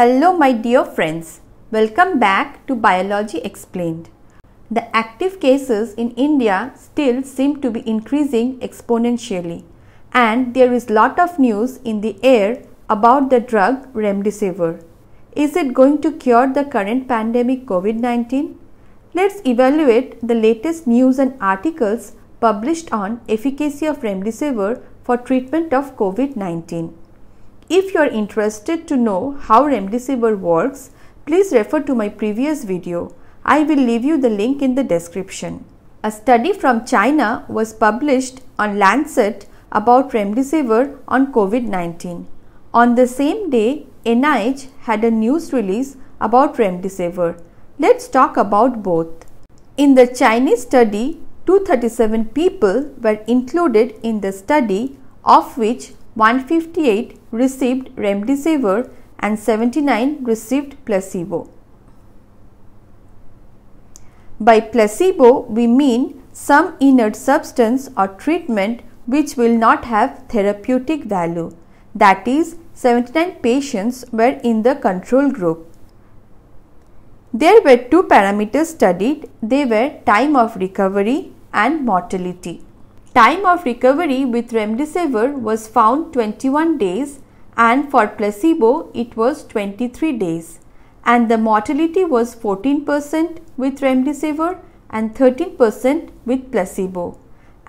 Hello my dear friends, welcome back to Biology Explained. The active cases in India still seem to be increasing exponentially and there is lot of news in the air about the drug remdesivir. Is it going to cure the current pandemic COVID-19? Let's evaluate the latest news and articles published on efficacy of remdesivir for treatment of COVID-19. If you are interested to know how remdesivir works, please refer to my previous video. I will leave you the link in the description. A study from China was published on Lancet about remdesivir on COVID-19. On the same day, NIH had a news release about remdesivir. Let's talk about both. In the Chinese study, 237 people were included in the study, of which 158 received remdesivir and 79 received placebo. By placebo, we mean some inert substance or treatment which will not have therapeutic value. That is, 79 patients were in the control group. There were two parameters studied. They were time of recovery and mortality time of recovery with remdesivir was found 21 days and for placebo it was 23 days and the mortality was 14% with remdesivir and 13% with placebo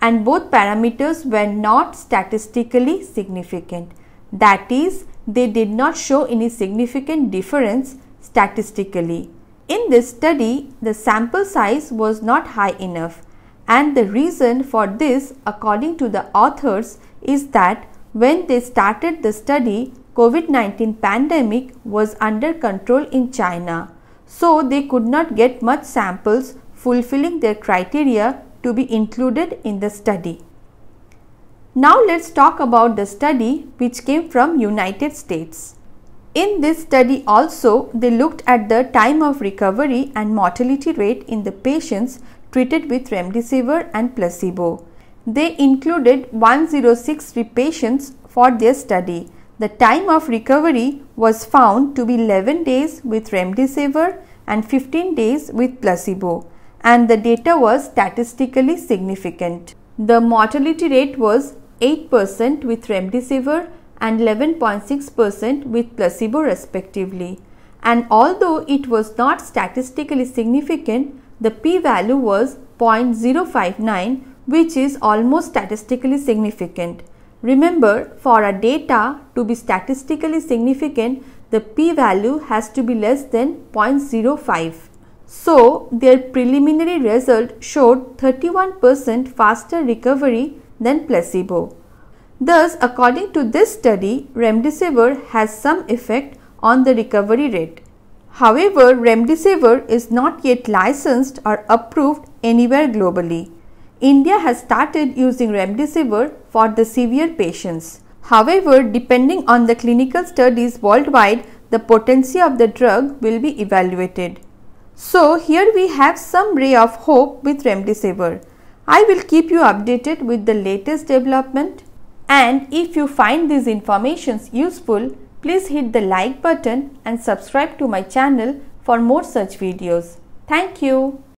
and both parameters were not statistically significant that is they did not show any significant difference statistically in this study the sample size was not high enough and the reason for this, according to the authors, is that when they started the study, COVID-19 pandemic was under control in China. So they could not get much samples fulfilling their criteria to be included in the study. Now let's talk about the study which came from United States. In this study also, they looked at the time of recovery and mortality rate in the patients treated with remdesivir and placebo. They included 106 patients for their study. The time of recovery was found to be 11 days with remdesivir and 15 days with placebo and the data was statistically significant. The mortality rate was 8% with remdesivir and 11.6% with placebo respectively. And although it was not statistically significant, the p value was 0.059 which is almost statistically significant. Remember, for a data to be statistically significant, the p-value has to be less than 0.05. So, their preliminary result showed 31% faster recovery than placebo. Thus, according to this study, remdesivir has some effect on the recovery rate. However, remdesivir is not yet licensed or approved anywhere globally. India has started using remdesivir for the severe patients. However, depending on the clinical studies worldwide, the potency of the drug will be evaluated. So, here we have some ray of hope with remdesivir. I will keep you updated with the latest development and if you find these informations useful, Please hit the like button and subscribe to my channel for more such videos. Thank you.